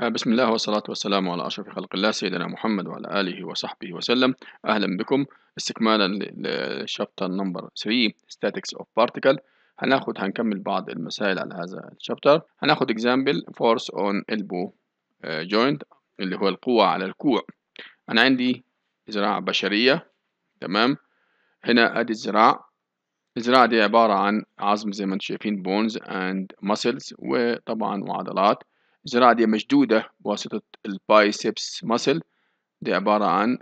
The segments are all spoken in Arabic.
آه، بسم الله والصلاة والسلام على أشرف خلق الله سيدنا محمد وعلى آله وصحبه وسلم أهلا بكم استكمالا للشابتر نمبر 3 Statics of Particle هناخد هنكمل بعض المسائل على هذا الشابتر هناخد example force on elbow آه، joint اللي هو القوة على الكوع أنا عندي زراعة بشرية تمام هنا أدي الزراعة الزراعة دي عبارة عن عظم زي ما انتم شايفين bones and muscles وطبعا وعضلات الزراعة دي مشدودة بواسطة البايسبس ماسل دي عبارة عن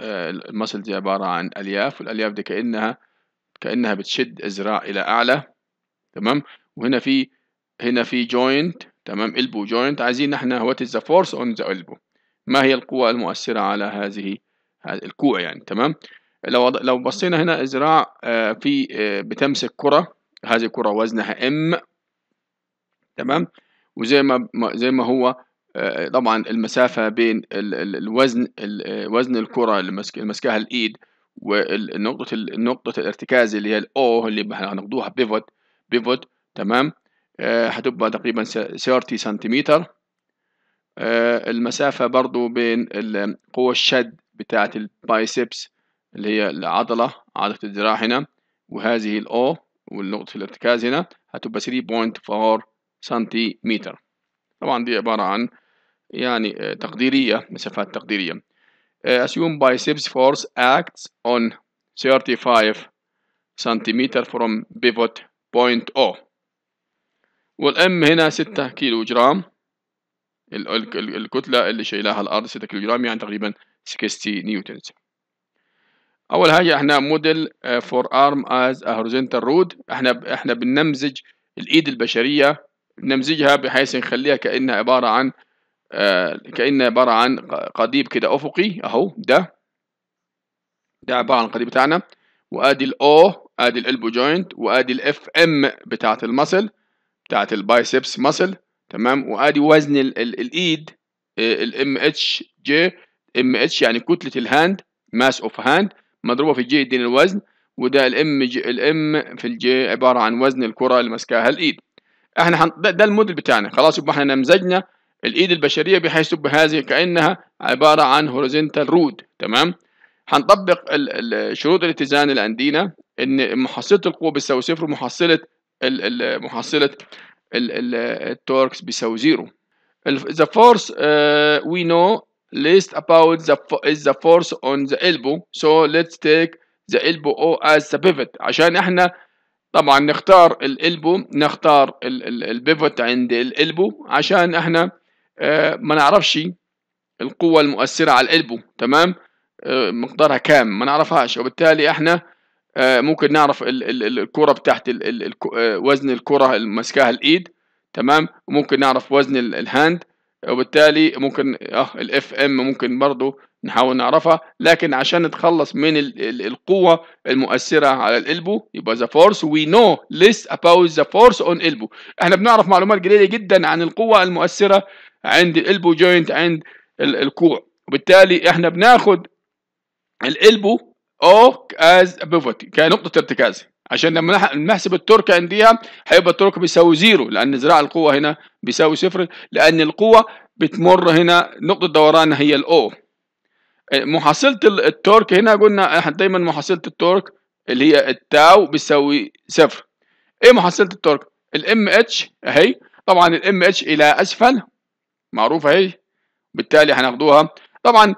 آه، المسل دي عبارة عن ألياف والألياف دي كأنها كأنها بتشد أذراع إلى أعلى تمام وهنا في هنا في جوينت تمام البو جوينت عايزين نحن وات از ذا فورس اون ذا البو ما هي القوة المؤثرة على هذه الكوع يعني تمام لو لو بصينا هنا أذراع آه، في آه، بتمسك كرة هذه الكرة وزنها ام تمام وزي ما زي ما هو آه، طبعا المسافة بين الوزن وزن الكرة اللي ماسكاها الإيد ونقطة نقطة الارتكاز اللي هي الأو اللي هناخدوها بيفوت بيفوت تمام آه، هتبقى تقريبا 30 سنتيمتر آه، المسافة برضو بين قوة الشد بتاعة البايسبس اللي هي العضلة عضلة الذراع هنا وهذه الأو والنقطة الارتكاز هنا هتبقى 3.4 سنتيمتر طبعا دي عبارة عن يعني تقديرية مسافات تقديرية uh, assume biceps force acts on 35 سنتيمتر from pivot point O والام هنا 6 كيلو جرام الكتلة اللي شايلها الأرض 6 كيلو جرام يعني تقريبا 60 نيوتنز أول حاجة احنا موديل فور أرم از horizontal رود احنا احنا بنمزج الإيد البشرية نمزجها بحيث نخليها كأنها عبارة عن آه، كأنها عبارة عن قضيب كده أفقي أهو ده ده عبارة عن القضيب بتاعنا وأدي الأو أدي الإلبو جوينت وأدي الإف إم بتاعة المسل بتاعة البايسبس مسل تمام وأدي وزن الإيد الام اتش جي ام اتش يعني كتله الهاند ماس اوف هاند مضروبه في الجي يديني الوزن وده الام الام في الجي عباره عن وزن الكره اللي ماسكاها الايد احنا حن... ده, ده الموديل بتاعنا خلاص يبقى احنا نمزجنا الايد البشريه بحيث تبقى هذه كانها عباره عن هوريزونتال رود تمام هنطبق ال... ال... شروط الاتزان اللي عندنا ان محصله القوه بتساوي صفر ومحصله محصله ال... ال... التوركس بيساوي زيرو the force uh, we know least about the is the force on the elbow so let's take the elbow O as the pivot عشان احنا طبعا نختار الالبو نختار البيفوت عند الالبو عشان احنا آه، ما نعرفش القوة المؤثرة على الالبو تمام آه، مقدارها كام ما نعرفهاش وبالتالي احنا آه، ممكن نعرف الكرة بتاعت وزن الكرة اللي ماسكاها الايد تمام وممكن نعرف وزن الهاند وبالتالي ممكن اه الاف ام ممكن برضه نحاول نعرفها لكن عشان نتخلص من القوة المؤثرة على الالبو يبقى ذا فورس وي نو ليس اباوت ذا فورس اون البو احنا بنعرف معلومات جديدة جدا عن القوة المؤثرة عند الالبو جوينت عند الكوع وبالتالي احنا بناخد الالبو او از بيفوت كنقطة ارتكاز عشان لما نحسب الترك عنديها هيبقى الترك بيساوي زيرو لان ذراع القوه هنا بيساوي صفر لان القوه بتمر هنا نقطه دوران هي الاو محاصله التورك هنا قلنا احنا دايما محاصله التورك اللي هي التاو بتساوي صفر ايه محاصله التورك الام اتش اهي طبعا الام اتش الى اسفل معروفه اهي بالتالي هناخدوها طبعا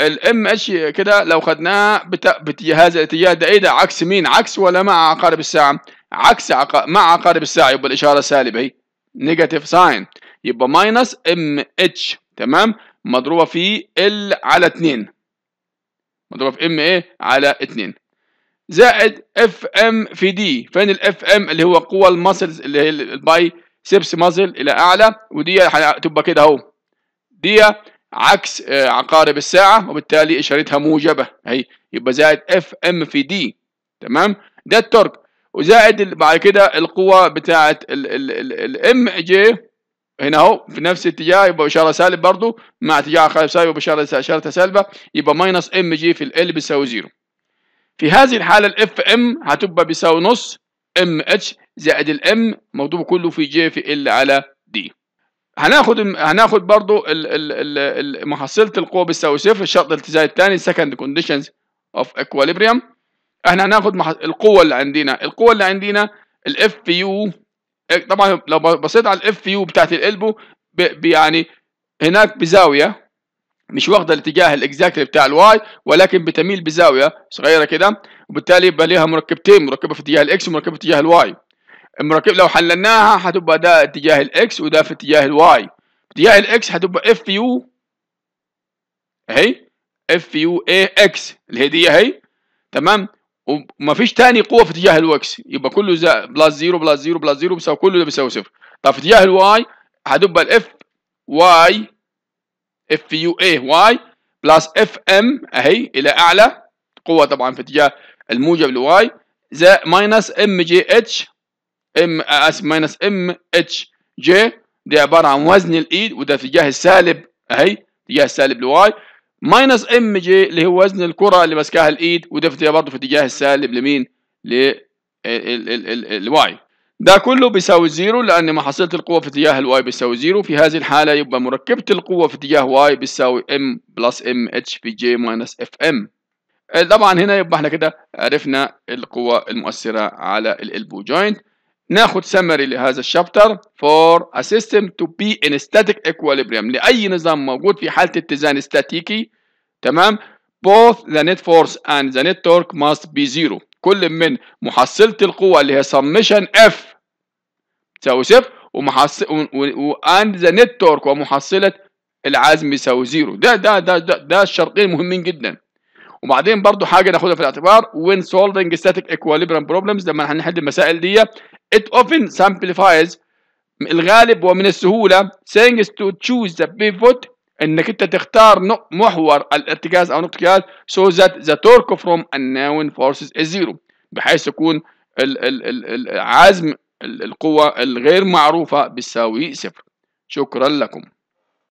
الام اتش كده لو خدناه بت... بت... هذا الاتجاه ده ايه ده عكس مين عكس ولا مع عقارب الساعه عكس عق... مع عقارب الساعه يبقى الاشاره سالبه اهي نيجاتيف ساين يبقى ماينس ام اتش تمام مضروبه في ال على 2 مضروبه في ام ايه على 2 زائد اف ام في دي فين الاف ام اللي هو قوى المسلز اللي هي الباي سيبس مازل الى اعلى ودي هتبقى كده اهو دي عكس آه، عقارب الساعة وبالتالي إشارتها موجبة هي يبقى زائد اف ام في دي تمام ده التورك وزائد بعد كده القوة بتاعة الام جي هنا اهو في نفس الاتجاه يبقى إشارة سالب برضو مع اتجاه عقارب سالب يبقى إشارة إشارتها سالبة يبقى ماينس ام جي في ال بيساوي زيرو في هذه الحالة الاف ام هتبقى بيساوي نص ام اتش زائد الام موضوع كله في جي في ال على هناخد هناخد برضو محصله القوه بتساوي صفر الشرط الالتزامي الثاني second conditions of equilibrium احنا هناخد القوه اللي عندنا القوه اللي عندنا الاف إيه، يو طبعا لو بصيت على الاف يو بتاعت القلبو يعني هناك بزاويه مش واخده الاتجاه الاكزاكت بتاع الواي ولكن بتميل بزاويه صغيره كده وبالتالي يبقى ليها مركبتين مركبه في اتجاه الاكس ومركبه في اتجاه الواي مركب لو حللناها هتبقى ده اتجاه الاكس وده في اتجاه الواي اتجاه الاكس هتبقى اف يو اهي اف يو اي اكس اللي هي دي اهي تمام ومفيش تاني قوه في اتجاه الوكس يبقى كله زي بلس زيرو بلس زيرو بلس زيرو بيساوي كله ده بيساوي صفر طب في اتجاه الواي هتبقى الاف واي اف يو اي واي بلس اف ام اهي الى اعلى قوه طبعا في اتجاه الموجب لواي زائد ماينس ام جي اتش ام اس ماينس ام اتش جي دي عباره عن وزن الايد وده في اتجاه السالب اهي اتجاه السالب لواي ماينس ام جي اللي هو وزن الكره اللي ماسكاها الايد وده برضه في اتجاه السالب لمين؟ للواي ده كله بيساوي زيرو لان محصله القوه في اتجاه الواي بيساوي زيرو في هذه الحاله يبقى مركبه القوه في اتجاه واي بتساوي ام بلس ام اتش في جي ماينس اف ام طبعا هنا يبقى احنا كده عرفنا القوه المؤثره على الالبو جوينت ناخد سمري لهذا الشابتر for a system to be in static equilibrium لأي نظام موجود في حالة اتزان استاتيكي تمام both the net force and the net torque must be zero كل من محصلة القوة اللي هي summation F تساوي صفر ومحص and the net torque ومحصلة العزم يساوي زيرو ده ده ده ده, ده الشرطين مهمين جدا وبعدين برضو حاجة ناخدها في الاعتبار when solving static equilibrium problems لما هنحل المسائل دي It often simplifies الغالب ومن السهولة saying is to choose the pivot انك انت تختار محور الارتكاز او نقطة ارتكاز so that the torque from unknown forces is zero بحيث يكون عزم القوة الغير معروفة بالساوي صفر شكرا لكم